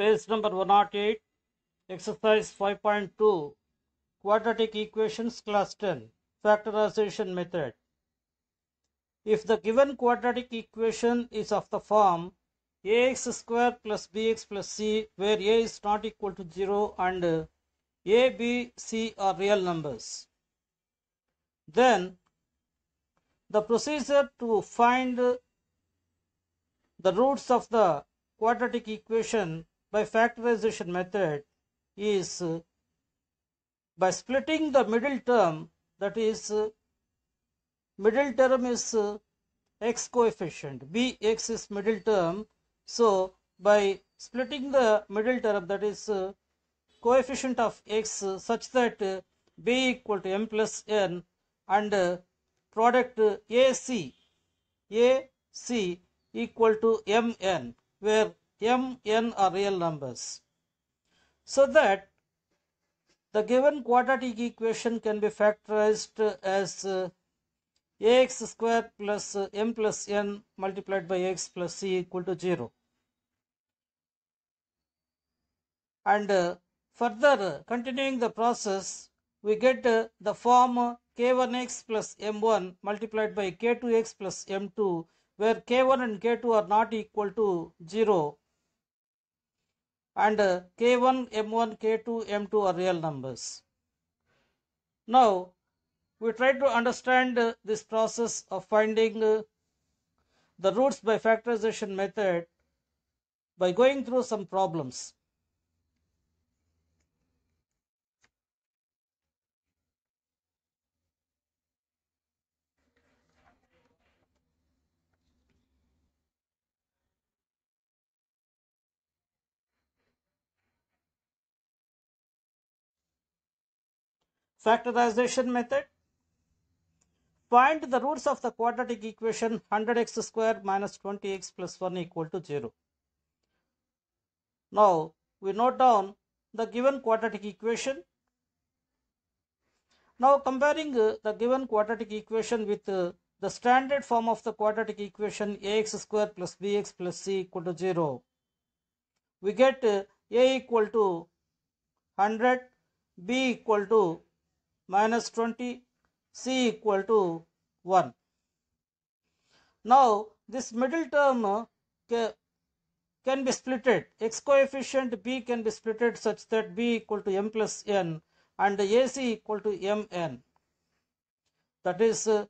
page number 108 exercise 5.2 quadratic equations class 10 factorization method if the given quadratic equation is of the form ax square plus bx plus c where a is not equal to 0 and a b c are real numbers then the procedure to find the roots of the quadratic equation by factorization method is uh, by splitting the middle term that is uh, middle term is uh, x coefficient bx is middle term so by splitting the middle term that is coefficient of x such that b equal to m plus n and product ac ac equal to mn where m, n are real numbers. So that the given quadratic equation can be factorized as uh, ax square plus uh, m plus n multiplied by x plus c equal to 0. And uh, further uh, continuing the process, we get uh, the form k1x plus m1 multiplied by k2x plus m2 where k1 and k2 are not equal to 0 and k1, m1, k2, m2 are real numbers. Now we try to understand uh, this process of finding uh, the roots by factorization method by going through some problems. factorization method. Find the roots of the quadratic equation 100x square minus 20x plus 1 equal to 0. Now we note down the given quadratic equation. Now comparing uh, the given quadratic equation with uh, the standard form of the quadratic equation ax square plus bx plus c equal to 0, we get uh, a equal to 100, b equal to minus 20 c equal to 1. Now this middle term uh, can be splitted x coefficient b can be splitted such that b equal to m plus n and ac equal to mn that is uh,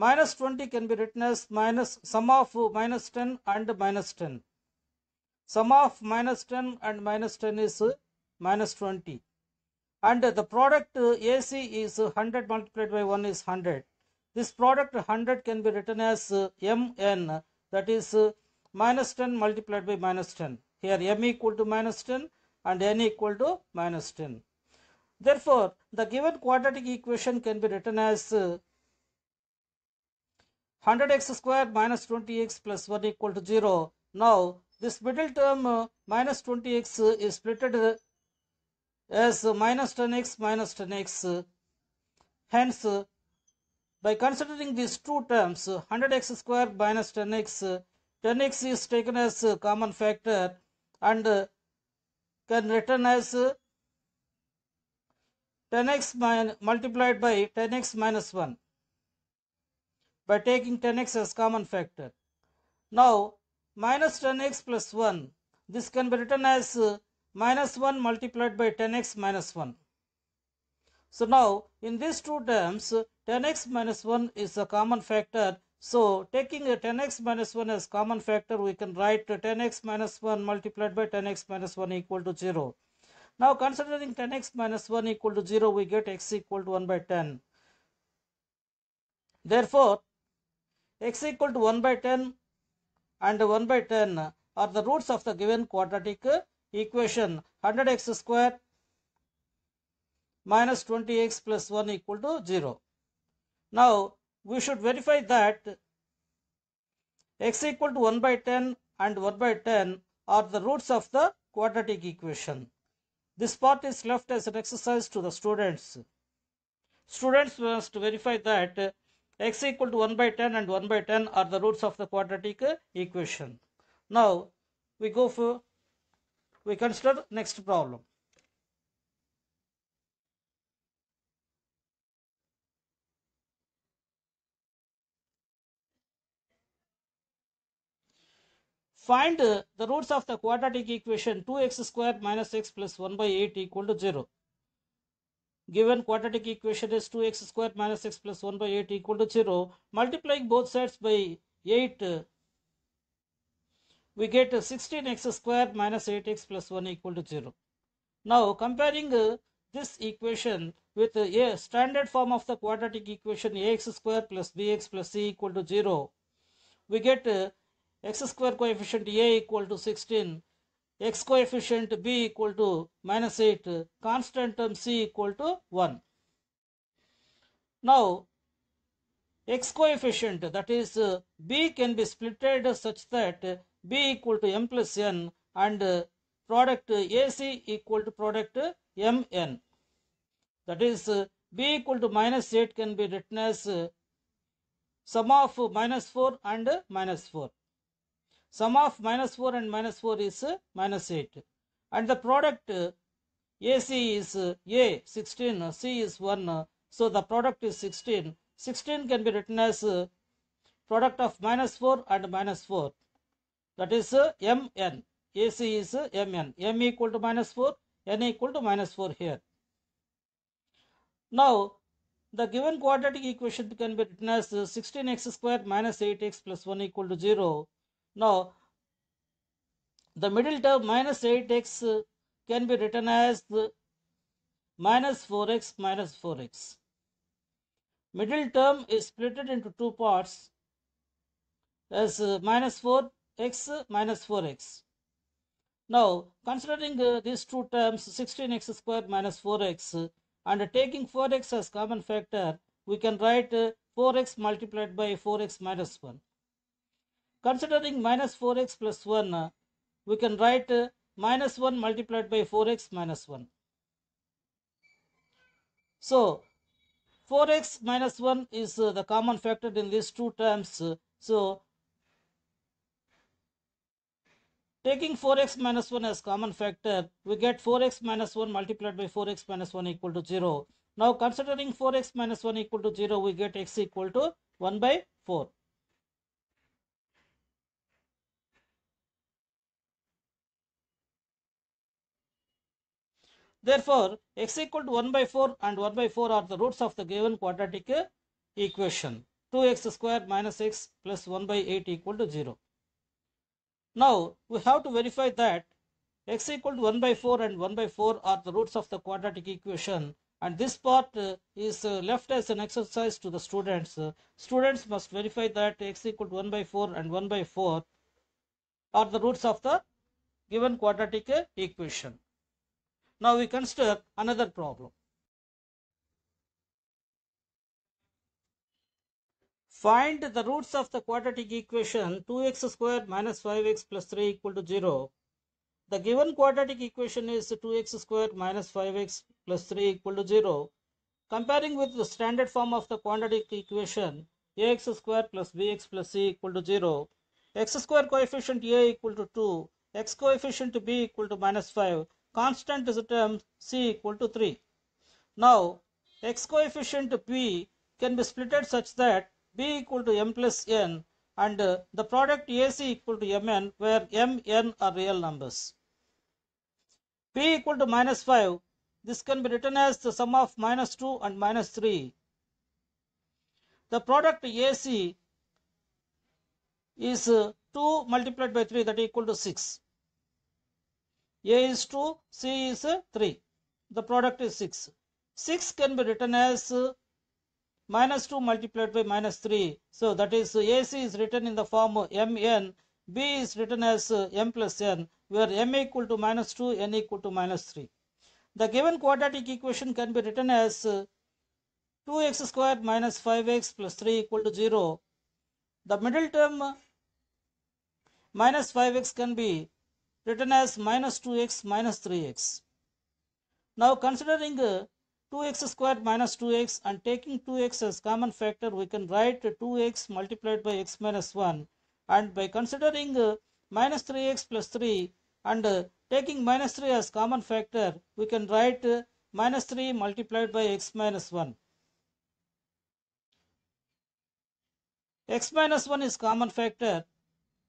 20 can be written as minus sum of minus 10 and minus 10 sum of minus 10 and minus 10 is uh, 20 and the product uh, AC is 100 multiplied by 1 is 100. This product 100 can be written as uh, MN that is uh, minus 10 multiplied by minus 10. Here M equal to minus 10 and N equal to minus 10. Therefore, the given quadratic equation can be written as 100x square minus 20x plus 1 equal to 0. Now, this middle term uh, minus 20x is splitted as minus 10x minus 10x. Hence, by considering these two terms 100x square minus 10x, 10x is taken as a common factor and can written as 10x multiplied by 10x minus 1 by taking 10x as common factor. Now minus 10x plus 1 this can be written as minus 1 multiplied by 10x minus 1. So now in these two terms 10x minus 1 is a common factor. So taking a 10x minus 1 as common factor we can write 10x minus 1 multiplied by 10x minus 1 equal to 0. Now considering 10x minus 1 equal to 0 we get x equal to 1 by 10. Therefore x equal to 1 by 10 and 1 by 10 are the roots of the given quadratic equation 100x square minus 20x plus 1 equal to 0. Now, we should verify that x equal to 1 by 10 and 1 by 10 are the roots of the quadratic equation. This part is left as an exercise to the students. Students must verify that x equal to 1 by 10 and 1 by 10 are the roots of the quadratic equation. Now, we go for we consider next problem find uh, the roots of the quadratic equation 2x square minus x plus 1 by 8 equal to 0 given quadratic equation is 2x square minus x plus 1 by 8 equal to 0 multiplying both sides by 8 uh, we get 16x square minus 8x plus 1 equal to 0. Now comparing uh, this equation with uh, a standard form of the quadratic equation ax square plus bx plus c equal to 0, we get uh, x square coefficient a equal to 16, x coefficient b equal to minus 8, uh, constant term c equal to 1. Now x coefficient that is uh, b can be splitted such that B equal to M plus N and product AC equal to product MN. That is B equal to minus 8 can be written as sum of minus 4 and minus 4. Sum of minus 4 and minus 4 is minus 8. And the product AC is A 16, C is 1. So the product is 16. 16 can be written as product of minus 4 and minus 4 that is uh, mn ac is uh, mn m equal to minus 4 n equal to minus 4 here now the given quadratic equation can be written as 16x uh, squared minus 8x plus 1 equal to 0 now the middle term minus 8x can be written as minus 4x minus 4x middle term is split into two parts as minus 4 x minus 4x. Now considering uh, these two terms 16x squared minus 4x and taking 4x as common factor we can write 4x uh, multiplied by 4x minus 1. Considering minus 4x plus 1 uh, we can write uh, minus 1 multiplied by 4x minus 1. So 4x minus 1 is the common factor in these two terms. So Taking 4x minus 1 as common factor, we get 4x minus 1 multiplied by 4x minus 1 equal to 0. Now considering 4x minus 1 equal to 0, we get x equal to 1 by 4. Therefore, x equal to 1 by 4 and 1 by 4 are the roots of the given quadratic equation. 2x squared minus x plus 1 by 8 equal to 0. Now we have to verify that x equal to 1 by 4 and 1 by 4 are the roots of the quadratic equation and this part uh, is uh, left as an exercise to the students. Uh, students must verify that x equal to 1 by 4 and 1 by 4 are the roots of the given quadratic uh, equation. Now we consider another problem. Find the roots of the quadratic equation 2x squared minus 5x plus 3 equal to 0. The given quadratic equation is 2x squared minus 5x plus 3 equal to 0. Comparing with the standard form of the quadratic equation ax squared plus bx plus c equal to 0, x square coefficient a equal to 2, x coefficient b equal to minus 5, constant is the term c equal to 3. Now, x coefficient b can be splitted such that B equal to M plus N and the product AC equal to Mn where M, N are real numbers. P equal to minus 5. This can be written as the sum of minus 2 and minus 3. The product AC is 2 multiplied by 3 that equal to 6. A is 2, C is 3. The product is 6. 6 can be written as minus 2 multiplied by minus 3. So that is AC is written in the form Mn, B is written as M plus N where M equal to minus 2, N equal to minus 3. The given quadratic equation can be written as 2x squared minus 5x plus 3 equal to 0. The middle term minus 5x can be written as minus 2x minus 3x. Now considering 2x squared minus 2x and taking 2x as common factor we can write 2x multiplied by x minus 1 and by considering uh, minus 3x plus 3 and uh, taking minus 3 as common factor we can write uh, minus 3 multiplied by x minus 1. x minus 1 is common factor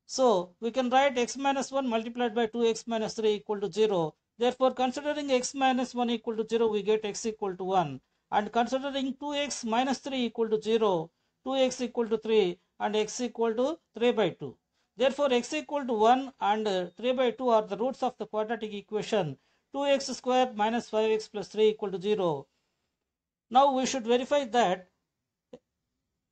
so we can write x minus 1 multiplied by 2x minus 3 equal to 0 Therefore, considering x minus 1 equal to 0, we get x equal to 1. And considering 2x minus 3 equal to 0, 2x equal to 3 and x equal to 3 by 2. Therefore, x equal to 1 and 3 by 2 are the roots of the quadratic equation 2x square minus 5x plus 3 equal to 0. Now, we should verify that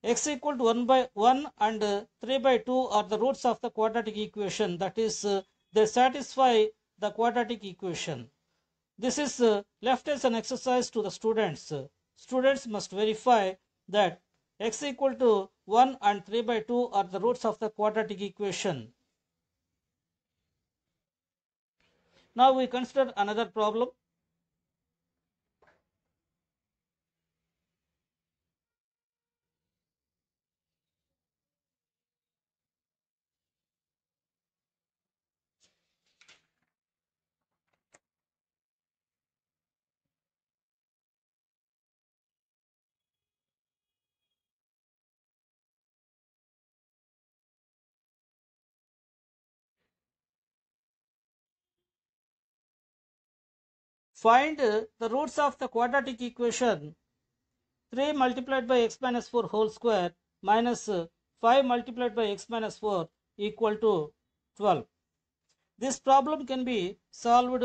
x equal to 1 by 1 and 3 by 2 are the roots of the quadratic equation that is they satisfy the quadratic equation. This is uh, left as an exercise to the students. Uh, students must verify that x equal to 1 and 3 by 2 are the roots of the quadratic equation. Now we consider another problem. Find the roots of the quadratic equation 3 multiplied by x minus 4 whole square minus 5 multiplied by x minus 4 equal to 12. This problem can be solved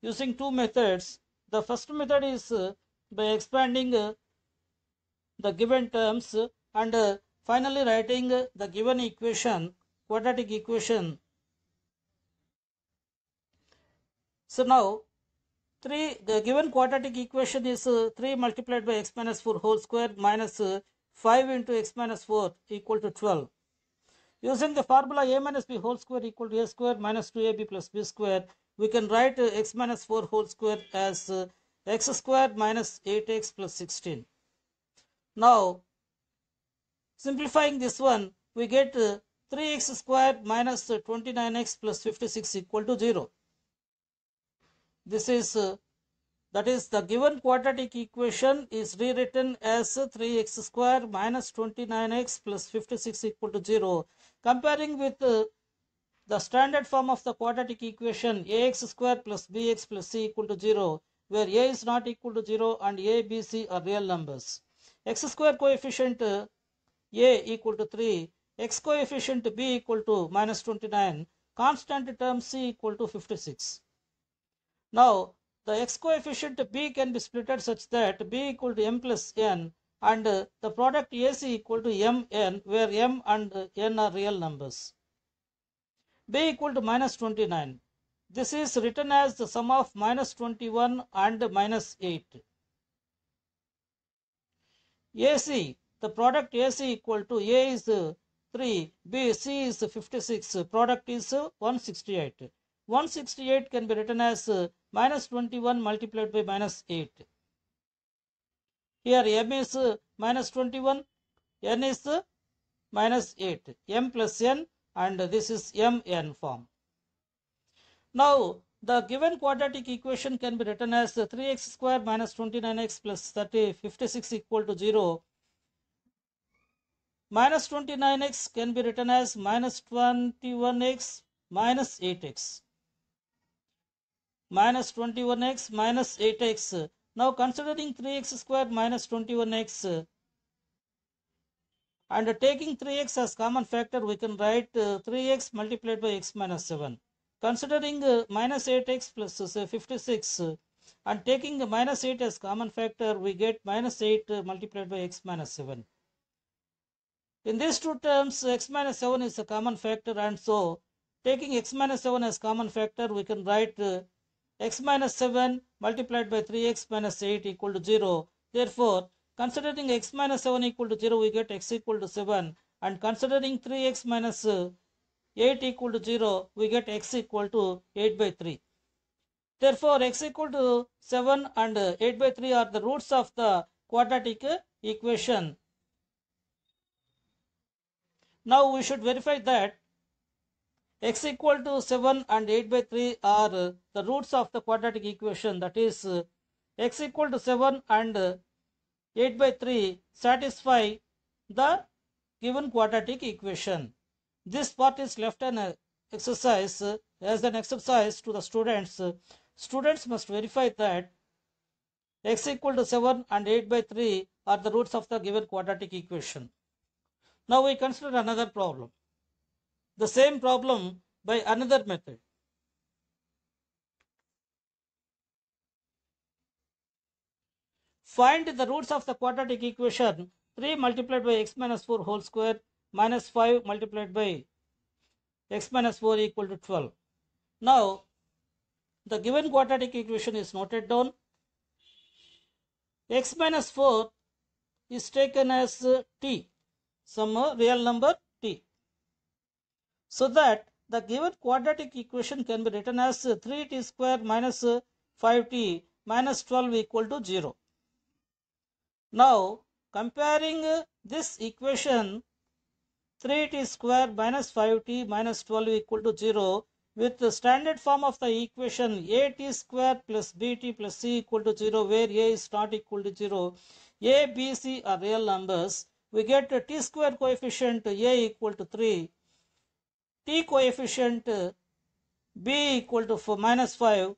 using two methods. The first method is by expanding the given terms and finally writing the given equation, quadratic equation. So now 3 the given quadratic equation is uh, 3 multiplied by x minus 4 whole square minus uh, 5 into x minus 4 equal to 12 using the formula a minus b whole square equal to a square minus 2ab plus b square we can write uh, x minus 4 whole square as x square minus 8x plus 16 now simplifying this one we get 3x square minus 29x plus 56 equal to 0 this is uh, that is the given quadratic equation is rewritten as 3x square minus 29x plus 56 equal to 0. Comparing with uh, the standard form of the quadratic equation ax square plus bx plus c equal to 0 where a is not equal to 0 and a, b, c are real numbers. x square coefficient uh, a equal to 3, x coefficient b equal to minus 29, constant term c equal to 56. Now the x coefficient b can be splitted such that b equal to m plus n and the product AC equal to mn where m and n are real numbers. b equal to minus 29. This is written as the sum of minus 21 and minus 8. AC, the product AC equal to A is 3, B, C is 56, product is 168. 168 can be written as minus 21 multiplied by minus 8. Here m is minus 21, n is minus 8, m plus n and this is mn form. Now the given quadratic equation can be written as 3x square minus 29x plus 30, 56 equal to 0. Minus 29x can be written as minus 21x minus 8x minus 21x minus 8x. Now considering 3x square minus 21x and taking 3x as common factor we can write 3x uh, multiplied by x minus 7. Considering uh, minus 8x plus uh, 56 and taking minus 8 as common factor we get minus 8 multiplied by x minus 7. In these two terms x minus 7 is a common factor and so taking x minus 7 as common factor we can write x minus 7 multiplied by 3x minus 8 equal to 0. Therefore, considering x minus 7 equal to 0, we get x equal to 7. And considering 3x minus 8 equal to 0, we get x equal to 8 by 3. Therefore, x equal to 7 and 8 by 3 are the roots of the quadratic equation. Now, we should verify that x equal to 7 and 8 by 3 are the roots of the quadratic equation that is x equal to 7 and 8 by 3 satisfy the given quadratic equation. This part is left an exercise as an exercise to the students. Students must verify that x equal to 7 and 8 by 3 are the roots of the given quadratic equation. Now we consider another problem the same problem by another method. Find the roots of the quadratic equation 3 multiplied by x minus 4 whole square minus 5 multiplied by x minus 4 equal to 12. Now, the given quadratic equation is noted down. x minus 4 is taken as t, some real number so that the given quadratic equation can be written as 3t square minus 5t minus 12 equal to 0. Now comparing this equation 3t square minus 5t minus 12 equal to 0 with the standard form of the equation at square plus bt plus c equal to 0 where a is not equal to 0 a b c are real numbers we get t square coefficient a equal to 3 t coefficient b equal to 4 minus 5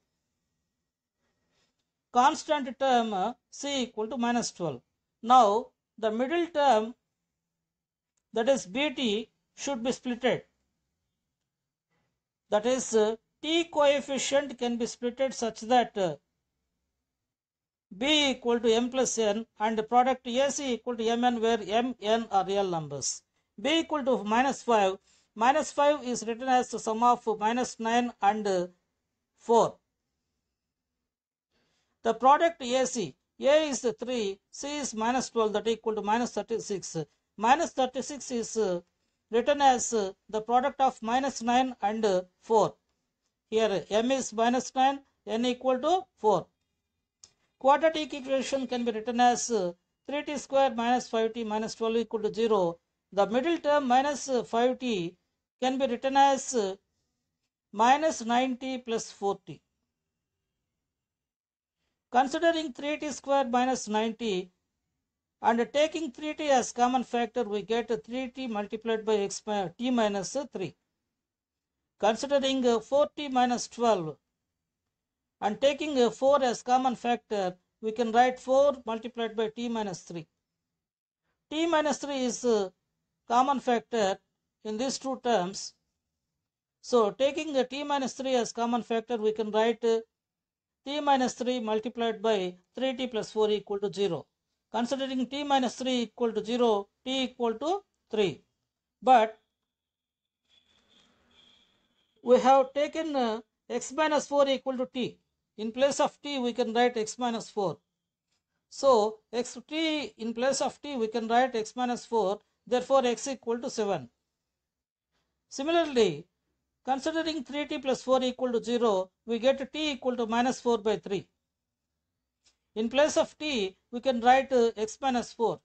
constant term c equal to minus 12. Now the middle term that is bt should be splitted that is t coefficient can be splitted such that b equal to m plus n and product ac equal to mn where mn are real numbers b equal to minus 5 minus 5 is written as the sum of minus 9 and 4. The product AC, A is 3, C is minus 12 that equal to minus 36. Minus 36 is written as the product of minus 9 and 4. Here M is minus 9, N equal to 4. Quadratic equation can be written as 3t square minus 5t minus 12 equal to 0. The middle term minus 5t can be written as minus 90 plus 40. Considering 3t square 90 and taking 3t as common factor, we get 3t multiplied by x t minus 3. Considering 4t minus 12 and taking 4 as common factor, we can write 4 multiplied by t minus 3. t minus 3 is common factor in these two terms. So taking the t minus 3 as common factor, we can write uh, t minus 3 multiplied by 3t plus 4 equal to 0. Considering t minus 3 equal to 0, t equal to 3. But we have taken uh, x minus 4 equal to t. In place of t, we can write x minus 4. So, x t in place of t, we can write x minus 4. Therefore, x equal to 7. Similarly, considering 3t plus 4 equal to 0, we get t equal to minus 4 by 3. In place of t, we can write uh, x minus 4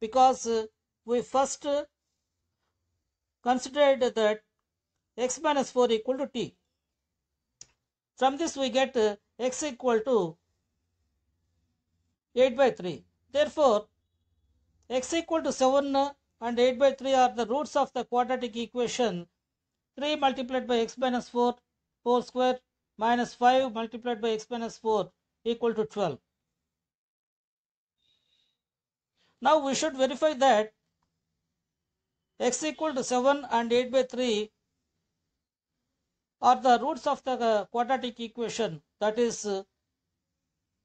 because uh, we first uh, considered that x minus 4 equal to t. From this we get uh, x equal to 8 by 3. Therefore, x equal to 7 uh, and 8 by 3 are the roots of the quadratic equation 3 multiplied by x minus 4 4 square minus 5 multiplied by x minus 4 equal to 12. Now we should verify that x equal to 7 and 8 by 3 are the roots of the uh, quadratic equation that is uh,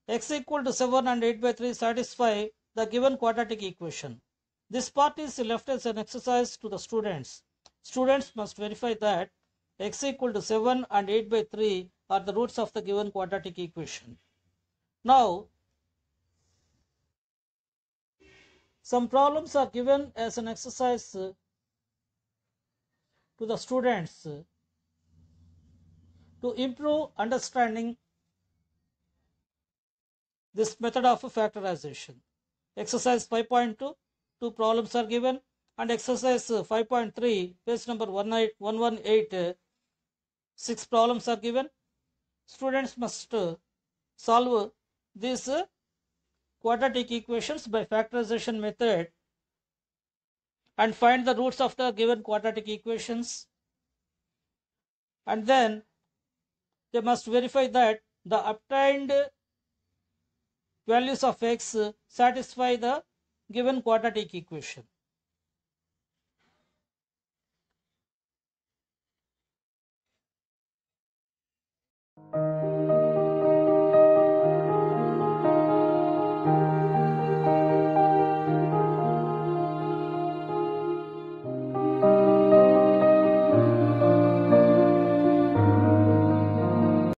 x equal to 7 and 8 by 3 satisfy the given quadratic equation. This part is left as an exercise to the students. Students must verify that x equal to 7 and 8 by 3 are the roots of the given quadratic equation. Now, some problems are given as an exercise to the students to improve understanding this method of factorization. Exercise 5.2 two problems are given and exercise 5.3 page number 118 six problems are given students must solve these quadratic equations by factorization method and find the roots of the given quadratic equations and then they must verify that the obtained values of x satisfy the given quadratic equation.